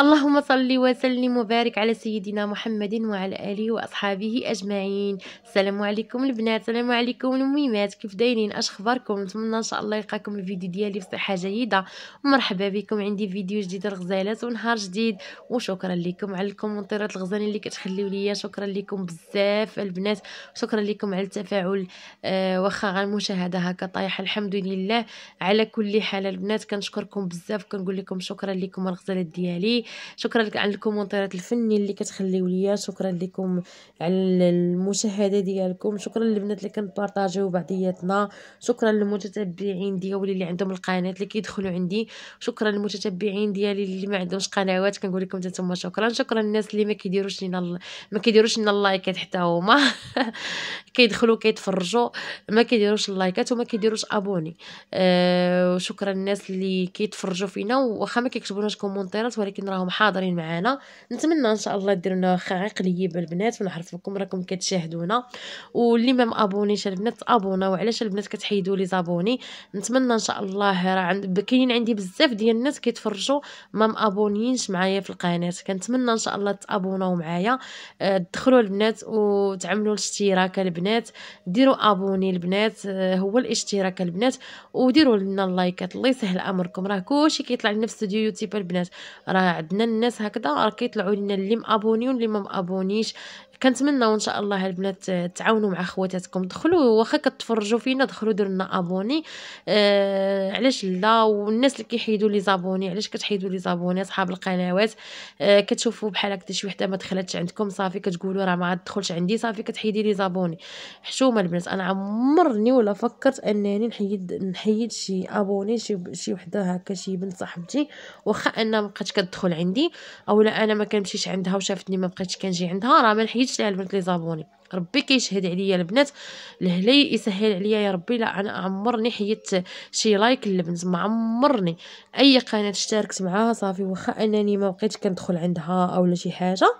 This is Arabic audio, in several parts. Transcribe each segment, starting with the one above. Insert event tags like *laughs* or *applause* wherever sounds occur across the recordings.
اللهم صل وسلم وبارك على سيدنا محمد وعلى آله وأصحابه أجمعين السلام عليكم البنات السلام عليكم الميمات كيف دايرين اش اخباركم نتمنى ان شاء الله يلقاكم الفيديو ديالي بصحه جيده ومرحبا بكم عندي فيديو جديد الغزالات ونهار جديد وشكرا لكم على الكومونتيرات الغزالين اللي كتخليو ليا شكرا لكم بزاف البنات شكرا لكم على التفاعل آه، واخا غير المشاهده هكا طايحه الحمد لله على كل حال البنات كنشكركم بزاف كنقول لكم شكرا لكم الغزالات ديالي شكرا لك على الكومنتات الفني اللي كتخليو ليا شكرا لكم على المشاهده ديالكم شكرا للبنات اللي كنبارطاجيو بعضياتنا شكرا للمتتبعين ديالي اللي عندهم القناه اللي كيدخلوا عندي شكرا للمتتبعين ديالي اللي ما عندهمش قنوات كنقول لكم تما شكرا شكرا للناس اللي ما كيديروش لينا ما كيديروش لنا اللايكات حتى هما *laughs* كيدخلوا كيتفرجوا ما كيديروش اللايكات وما كيديروش ابوني أه وشكرا للناس اللي كيتفرجوا فينا واخا ما كيكتبوناش كومونتيرات ولكن راه راهم حاضرين معنا نتمنى ان شاء الله ديرونا واخا ليب البنات ونعرفكم راكم كتشاهدونا واللي ما مابونيش البنات ابونا وعلاش البنات كتحيدوا لي زابوني نتمنى ان شاء الله راه عند كاين عندي بزاف ديال الناس كيتفرجوا ما مابونيينش معايا في القناه كنتمنى ان شاء الله تابوناو معايا آه، تدخلوا البنات وتعملوا الاشتراك البنات ديروا ابوني البنات آه، هو الاشتراك البنات وديروا لنا اللايكات الله يسهل امركم راه كلشي كيطلع لنا في استوديو يوتيوب البنات راه عندنا الناس هكذا راه كيطلعوا لنا اللي مابوني واللي ما مابونيش كنتمناو ان شاء الله البنات تعاونوا مع خواتاتكم دخلوا واخا كتفرجوا فينا دخلوا ديروا لنا ابوني آه علاش لا والناس اللي كيحيدوا لي زابوني علاش كتحيدوا لي زابوني اصحاب القنوات آه كتشوفوا بحال هكا شي وحده ما دخلتش عندكم صافي كتقولوا راه ما عاد تدخلش عندي صافي كتحيدي لي زابوني حشومه البنات انا عمرني ولا فكرت انني نحيد نحيد شي ابوني شي شي وحده هكا شي بنت صاحبتي واخا انها ما بقاتش كتدخل تدخل عندي او لا انا ما كنمشيش عندها وشافتني ما بقيتش كنجي عندها راه ما نحيدش ليها البنت لي زابوني ربي كيشهد عليا البنات لهلي يسهل عليا يا ربي لا انا عمرني حيدت شي لايك للبنت ما عمرني اي قناه اشتركت معاها صافي واخا انني ما بقيتش كندخل عندها اولا شي حاجه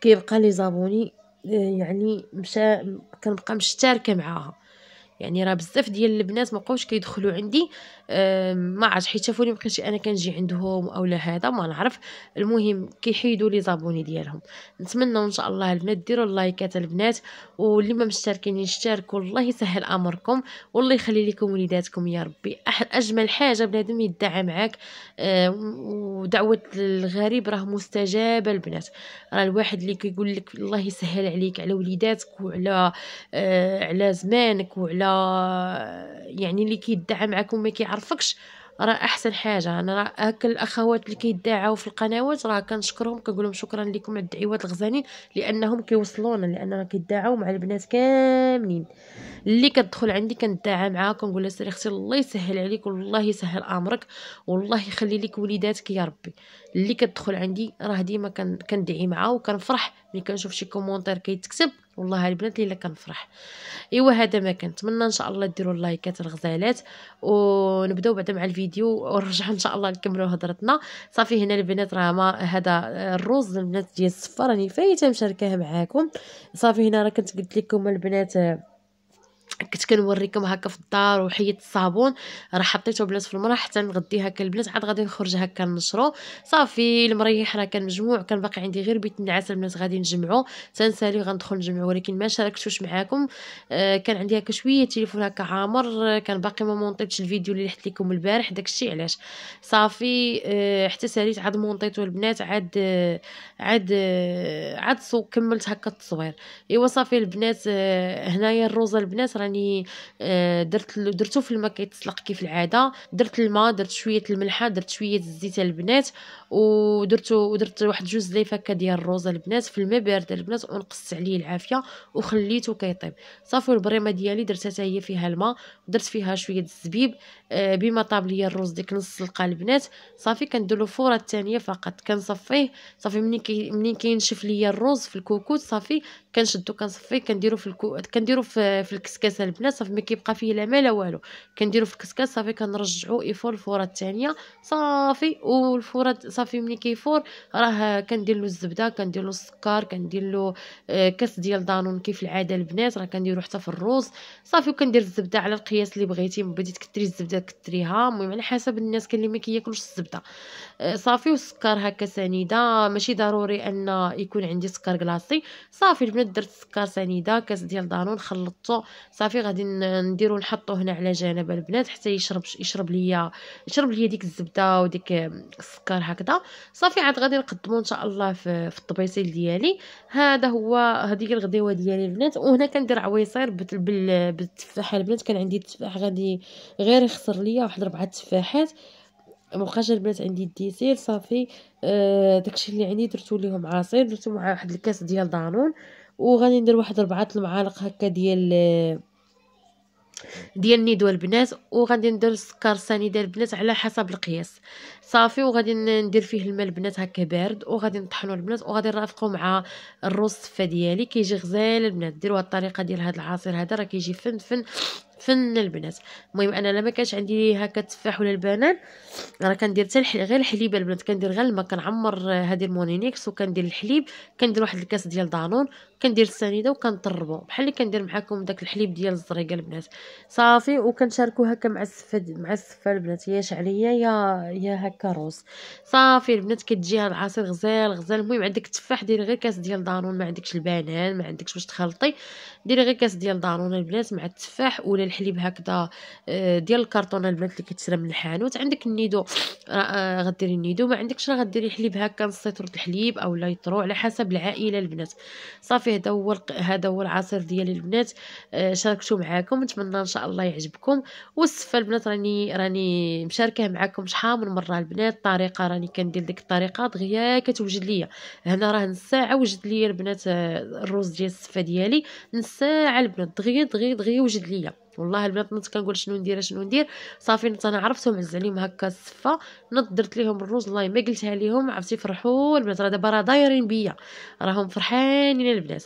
كيبقى لي زابوني آه، يعني مشى كنبقى مشتركه معاها يعني راه بزاف ديال البنات ما بقاوش كيدخلوا عندي ما عرفت حيت شافوني مابقيتش انا كنجي عندهم اولا هذا ما نعرف المهم كيحيدوا لي زابوني ديالهم نتمنى ان شاء الله البنات ديروا اللايكات البنات واللي ما مشتركين يشتركوا الله يسهل امركم والله يخلي لكم وليداتكم يا ربي اجمل حاجه بنادم يدعى معاك ودعوه الغريب راه مستجابه البنات راه الواحد اللي كيقول لك الله يسهل عليك على وليداتك وعلى أه، على زمانك وعلى يعني اللي كيدعى معاك وما كيعرف يعرفكش راه احسن حاجه انا راه هاك الاخوات اللي كيدعوا في القنوات راه كنشكرهم كنقول لهم شكرا لكم على الدعوات الغزالين لانهم كيوصلونا لاننا كيدعوا مع البنات كاملين اللي كتدخل عندي كندعى معاها كنقول لها سيري اختي الله يسهل عليك والله يسهل امرك والله يخلي لك وليداتك يا ربي اللي كتدخل عندي راه ديما كندعي معاها وكنفرح ملي كنشوف شي كومونتير كيتكتب والله البنات الا كنفرح ايوا هذا ما كنتمنى ان شاء الله ديروا اللايكات الغزالات ونبداو بعدا مع الفيديو ونرجع ان شاء الله نكملوا هضرتنا صافي هنا البنات راه هذا الروز البنات ديال الصفه راني فايته مشاركاه معاكم صافي هنا راه كنت قلت لكم البنات كنت كنوريكم هكا في الدار وحيد الصابون راه حطيته بلاص في المراه حتى نغدي هكا البنات عاد غادي نخرج هكا نشرو صافي المريح راه كان مجموع كان باقي عندي غير بيت النعاس البنات غادي نجمعو تنسالي غندخل نجمعو ولكن ما شاركتوش معاكم آه كان عندي هكا شويه تليفون هكا عامر آه، كان باقي ما مونطيتش الفيديو اللي لحت لكم البارح داكشي علاش صافي آه حتى ساليت عاد مونطيتو البنات عاد آه عاد آه، عاد كملت هكا التصوير ايوا صافي البنات آه هنايا الروزه البنات راني آه، درت درتو في الماء كيتسلق كيف العاده درت الماء درت شويه الملحه درت شويه الزيت البنات ودرتو ودرت واحد جوج هكا ديال الروز البنات في الماء بارد البنات ونقصت عليه العافيه وخليته كيطيب صافي البريمه ديالي درتها حتى هي فيها الماء درت فيها شويه الزبيب آه، بما طاب ليا الرز ديك نص سلقه البنات صافي كندير له فوره الثانيه فقط كنصفيه صافي منين كي منين كينشف ليا الرز في الكوكوت صافي كنشدو كنصفيه كنديرو في الكو... كنديرو في, في الكسكاسه البنات صافي ما كيبقى فيه لا ما لا والو كنديرو في الكسكاس صافي كنرجعو يفور الفوره الثانيه صافي والفوره صافي ملي كيفور راه كندير له الزبده كندير له السكر كندير له آه، كاس ديال دانون كيف العاده البنات راه كنديرو حتى في الروز صافي وكندير الزبده على القياس اللي بغيتي من بديت كتري الزبده كتريها المهم على حسب الناس كاين اللي ما كياكلوش الزبده آه، صافي والسكر هكا سنيده ماشي ضروري ان يكون عندي سكر كلاصي صافي البنات البنات درت سكر سنيده كاس ديال دانون خلطته صافي غادي نديرو نحطو هنا على جنب البنات حتى يشرب يشرب ليا يشرب ليا ديك الزبده وديك السكر هكذا صافي عاد غادي نقدمو ان شاء الله في, في الطبيسيل ديالي هذا هو هذيك الغديوه ديالي البنات وهنا كندير عويصير بالتفاحه البنات كان عندي التفاح غادي غير يخسر ليا واحد ربعه تفاحات مبقاش البنات عندي الديسير صافي آه، داكشي اللي عندي درتو ليهم عصير درتو مع واحد الكاس ديال دانون وغادي ندير واحد ربعة المعالق هكا ديال ديال نيدو البنات وغادي ندير السكر سنيده البنات على حسب القياس صافي وغادي ندير فيه الماء البنات هكا بارد وغادي نطحنو البنات وغادي نرافقو مع الرز الصفه ديالي كيجي غزال البنات ديروا الطريقه ديال هاد العصير هذا راه كيجي فن فن فن البنات المهم انا لما كانش عندي هكا تفاح ولا البنان راه كندير حتى غير الحليب البنات كندير غير الماء كنعمر هذه المونينيكس وكندير الحليب كندير واحد الكاس ديال دانون كندير السنيده وكنطربو بحال اللي كندير معكم داك الحليب ديال الزريقه البنات صافي وكنشاركو هكا مع السفه مع السفه البنات يا شعليه يا يا هكا روس صافي البنات كتجي هاد العصير غزال غزال المهم عندك التفاح ديري غير كاس ديال دانون ما عندكش البنان ما عندكش باش تخلطي ديري غير كاس ديال دانون البنات مع التفاح ولا الحليب هكذا آه، ديال الكرتونه البنات اللي كتشرى من الحانوت عندك النيدو آه، آه، غديري النيدو ما عندكش راه غديري حليب هكا نص لتر الحليب او يطرو على حسب العائله البنات صافي هذا هو هذا هو العصير ديالي البنات شاركته معاكم نتمنى ان شاء الله يعجبكم والسفه البنات راني راني مشاركه معاكم شحال من مره البنات الطريقه راني كندير ديك الطريقه دغيا كتوجد ليا هنا راه نص ساعه وجد ليا البنات الروز ديال السفه ديالي نص ساعه البنات دغيا دغيا دغيا وجد ليا والله البنات نض كنقول شنو ندير شنو ندير صافي نض انا عرفتهم عز عليهم هكا الصفه نض درت ليهم الروز والله ما قلتها ليهم عرفتي فرحوا البنات راه دابا راه دايرين بيا راهم فرحانين البنات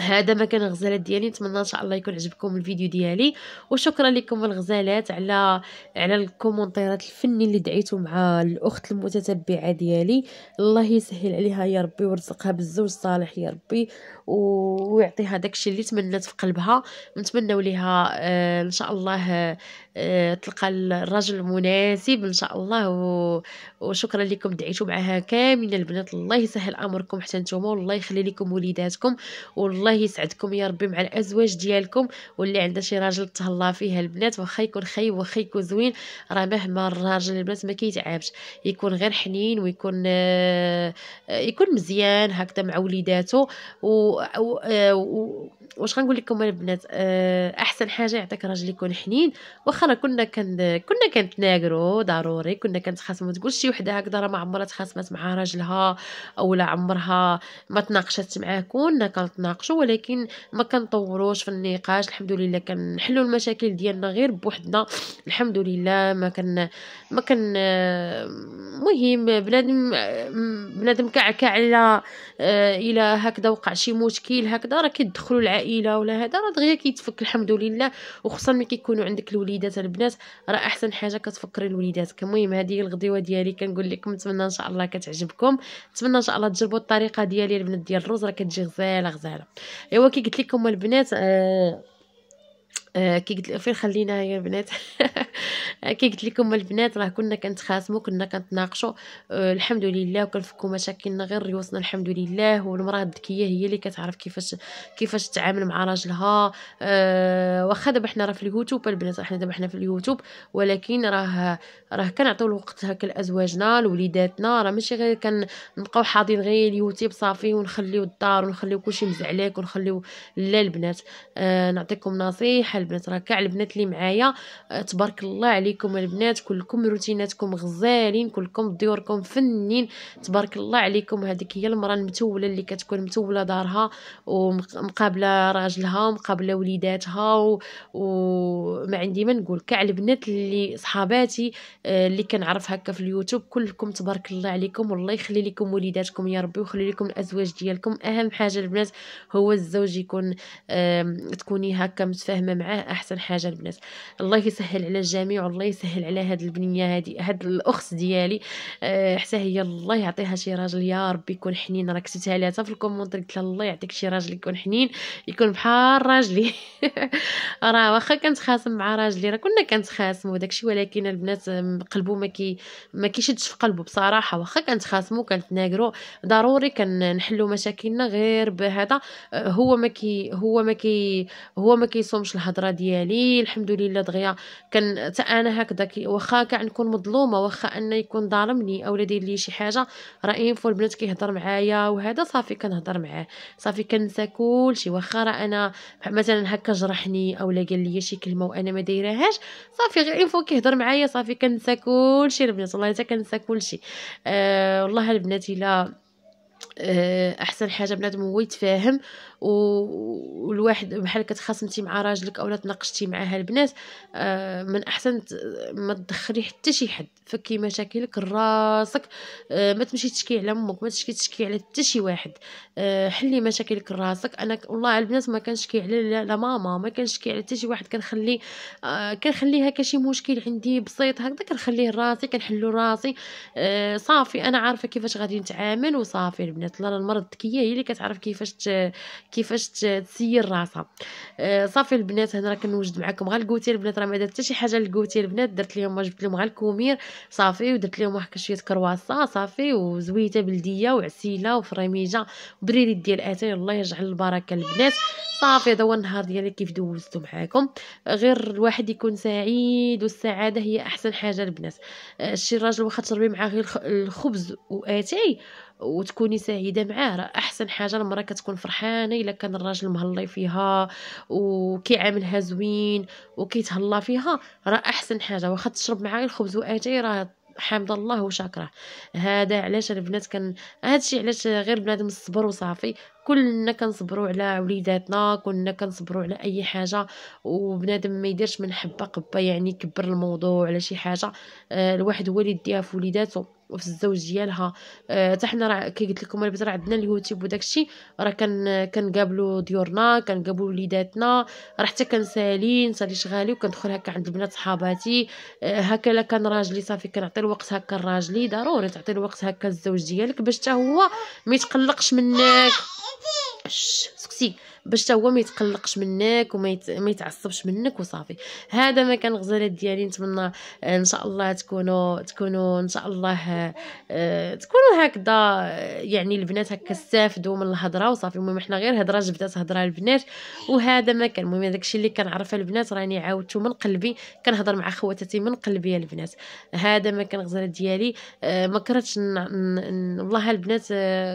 هذا ما كان الغزالات ديالي نتمنى ان شاء الله يكون عجبكم الفيديو ديالي وشكرا لكم الغزالات على على الكومونتيرات الفني اللي دعيتو مع الاخت المتتبعه ديالي الله يسهل عليها يا ربي ويرزقها بالزوج الصالح يا ربي ويعطيها داكشي اللي تمنات في قلبها نتمنوا ليها آه، ان شاء الله آه، تلقى الرجل المناسب ان شاء الله و... وشكرا لكم دعيتوا معها كاملين البنات الله يسهل امركم حتى نتوما والله يخلي لكم وليداتكم والله يسعدكم يا ربي مع الازواج ديالكم واللي عندها شي راجل تهلا فيه البنات واخا يكون خايب واخا يكون زوين راه مهما الراجل البنات ما كيتعبش يكون غير حنين ويكون آه، يكون مزيان هكذا مع وليداته و o, o, é, o واش غنقول لكم البنات آه، احسن حاجه يعطيك راجل يكون حنين واخا كنا كن كنا كنتناقرو ضروري كنا كنتخاصمو تقول شي وحده هكذا راه ما عمرها تخاصمات مع راجلها اولا عمرها ما تناقشت معاه كنا كنتناقشوا ولكن ما كنطوروش في النقاش الحمد لله كنحلوا المشاكل ديالنا غير بوحدنا الحمد لله ما كان ما كان مهم بنادم بنادم كعكع على آه، الى هكذا وقع شي مشكل هكذا راه كيدخلوا العائله ولا هذا راه دغيا كيتفك الحمد لله وخصوصا ملي كيكونوا عندك الوليدات البنات راه احسن حاجه كتفكري الوليدات المهم هذه هي الغديوه ديالي كنقول لكم نتمنى ان شاء الله كتعجبكم نتمنى ان شاء الله تجربوا الطريقه ديالي البنات ديال الرز راه كتجي غزاله غزاله ايوا كي قلت لكم البنات آه آه، كي قلت فين خلينا يا البنات *laughs* آه، كي قلت لكم البنات راه كنا كنتخاصموا كنا كنتناقشوا آه، الحمد لله وكنفكوا مشاكلنا غير ريوسنا الحمد لله والمراه الذكيه هي اللي كتعرف كيفاش كيفاش تتعامل مع راجلها واخا دابا حنا راه في اليوتيوب البنات حنا دابا حنا في اليوتيوب ولكن راه راه كنعطيو الوقت هكا لازواجنا لوليداتنا راه ماشي غير كنبقاو حاضين غير اليوتيوب صافي ونخليو الدار ونخليو كلشي مزعلك ونخليو لا البنات نعطيكم نصيحه البنات راه كاع البنات اللي معايا آه، تبارك الله عليكم البنات كلكم روتيناتكم غزالين كلكم ديوركم فنين تبارك الله عليكم هذيك هي المراه المتوله اللي كتكون متوله دارها ومقابله راجلها ومقابله وليداتها وما عندي ما نقول كاع البنات اللي صحاباتي آه، اللي كنعرف هكا في اليوتيوب كلكم تبارك الله عليكم والله يخلي لكم وليداتكم يا ربي ويخلي لكم الازواج ديالكم اهم حاجه البنات هو الزوج يكون تكوني هكا متفاهمه مع معاه احسن حاجه البنات الله يسهل على الجميع والله يسهل على هاد البنيه هادي هاد الاخت ديالي آه، حتى هي الله يعطيها شي راجل يا ربي يكون حنين راه كتبتها لها في الكومونتير قلت لها الله يعطيك شي راجل يكون حنين يكون بحال راجلي *laughs* راه واخا خاصم مع راجلي راه كنا كنتخاصموا داكشي ولكن البنات قلبو ما كي ما كيشدش في قلبه بصراحه واخا كنتخاصموا كنتناقروا ضروري كنحلوا مشاكلنا غير بهذا آه، هو ما كي هو ما كي هو ما كيصومش الهضره الهضره ديالي الحمد لله دغيا كان حتى انا هكذا واخا كاع نكون مظلومه واخا ان يكون ظالمني او لا داير لي شي حاجه راه انفو البنات كيهضر معايا وهذا صافي كنهضر معاه صافي كنسى كلشي واخا راه انا مثلا هكا جرحني او لا قال لي شي كلمه وانا ما دايرهاش صافي غير انفو كيهضر معايا صافي كنسى كلشي البنات والله حتى كنسى كلشي أه والله البنات الا آه، احسن حاجه بنادم هو يتفاهم والواحد بحال كتخاصمتي مع راجلك اولا تناقشتي معاها البنات آه، من احسن ما تدخلي حتى شي حد فكي مشاكلك راسك آه، ما تمشي تشكي على امك ما تشكي تشكي على حتى شي واحد حلي مشاكلك راسك انا والله على البنات ما كنشكي على لا ماما ما كنشكي على حتى شي واحد كنخلي كنخليها كشي مشكل عندي بسيط هكذا كنخليه راسي كنحلو راسي صافي انا عارفه كيفاش غادي نتعامل وصافي البنات الطلاله المرض الذكية هي اللي كتعرف كيفاش ت... كيفاش تسير راسها آه صافي البنات هنا راه كنوجد معكم غير الكوتي البنات راه ما دات حتى شي حاجه للكوتي البنات درت لهم جبت لهم غير الكومير صافي ودرت لهم واحد شويه كرواسه صافي وزويته بلديه وعسيله وفريميجه بريدي ديال اتاي الله يجعل البركه البنات صافي هذا هو النهار ديالي كيف دوزتو معاكم غير الواحد يكون سعيد والسعاده هي احسن حاجه البنات آه، شي راجل واخا تشربي معاه غير الخبز واتاي وتكوني سعيده معاه راه احسن حاجه المراه كتكون فرحانه الا كان الراجل مهلي فيها وكيعاملها زوين وكيتهلا فيها راه احسن حاجه واخا تشرب معاه الخبز واتاي راه حمد الله وشكره هذا علاش البنات كان الشيء علاش غير بنادم الصبر وصافي كلنا كنصبروا على وليداتنا كلنا كنصبروا على اي حاجه وبنادم ما يديرش من حبه قبه يعني كبر الموضوع على شي حاجه آه، الواحد هو اللي يديها في وليداته وفي الزوج ديالها آه، حتى أه حنا راه كي قلت لكم البنات راه عندنا اليوتيوب وداكشي راه كان كنقابلوا ديورنا كنقابلوا وليداتنا راه حتى كنسالي نسالي شغالي وكندخل هكا عند بنات صحاباتي أه هكا لا كان راجلي صافي كنعطي الوقت هكا لراجلي ضروري تعطي الوقت هكا الزوج ديالك باش حتى هو ما يتقلقش منك Shh, Suxi. باش تا هو ما يتقلقش منك وما يتعصبش منك وصافي هذا ما كان غزالات ديالي نتمنى ان شاء الله تكونوا تكونوا ان شاء الله آه، تكونوا هكذا آه، يعني البنات هكا استافدوا من الهضره وصافي المهم حنا غير هضره جبدات هضره البنات وهذا ما كان المهم داكشي اللي كنعرف البنات راني عاودته من قلبي كنهضر مع خواتاتي من قلبي البنات هذا ما كان غزالات ديالي آه، ما كرهتش والله البنات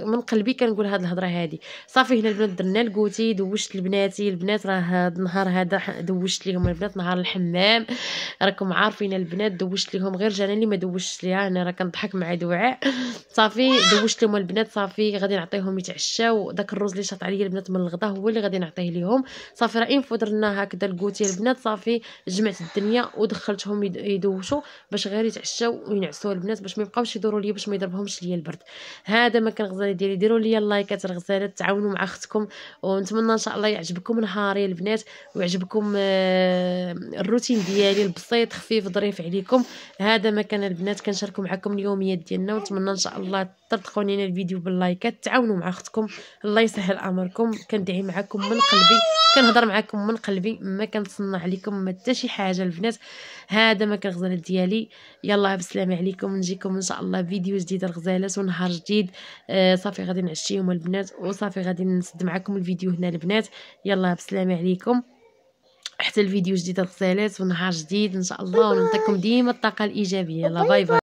من قلبي كنقول هاد الهضره هذه صافي هنا البنات درنا الكوتي دوشت لبناتي البنات راه هاد النهار هذا دوشت ليهم البنات نهار الحمام راكم عارفين البنات دوشت ليهم غير جانا اللي ما دوشت ليها انا راه كنضحك مع دعاء صافي دوشت لهم البنات صافي غادي نعطيهم يتعشاو داك الرز اللي شاط عليا البنات من الغدا هو اللي غادي نعطيه ليهم صافي راه درنا هكذا الكوتي البنات صافي جمعت الدنيا ودخلتهم يدوشوا باش غير يتعشاو وينعسوا البنات باش ما يبقاوش يدوروا لي باش ما يضربهمش ليا البرد هذا ما كان غزاله ديالي ديروا لي اللايكات الغزالات تعاونوا مع اختكم ونتمنى نتمنى ان شاء الله يعجبكم نهاري البنات ويعجبكم آه، الروتين ديالي البسيط خفيف ظريف عليكم هذا ما كان البنات كنشاركوا معكم اليوميات ديالنا ونتمنى ان شاء الله طرطقوا الفيديو باللايكات تعاونوا مع اختكم الله يسهل امركم كندعي معكم من قلبي كنهضر معكم من قلبي ما كنصنع عليكم ما حتى شي حاجه البنات هذا ما كان ديالي يلا بالسلامه عليكم نجيكم ان شاء الله فيديو جديد الغزالات ونهار جديد آه، صافي غادي نعشيهم البنات وصافي غادي نسد معكم الفيديو هنا البنات يلا بالسلامه عليكم حتى الفيديو جديد الغزالات ونهار جديد ان شاء الله ونعطيكم ديما الطاقه الايجابيه يلا باي باي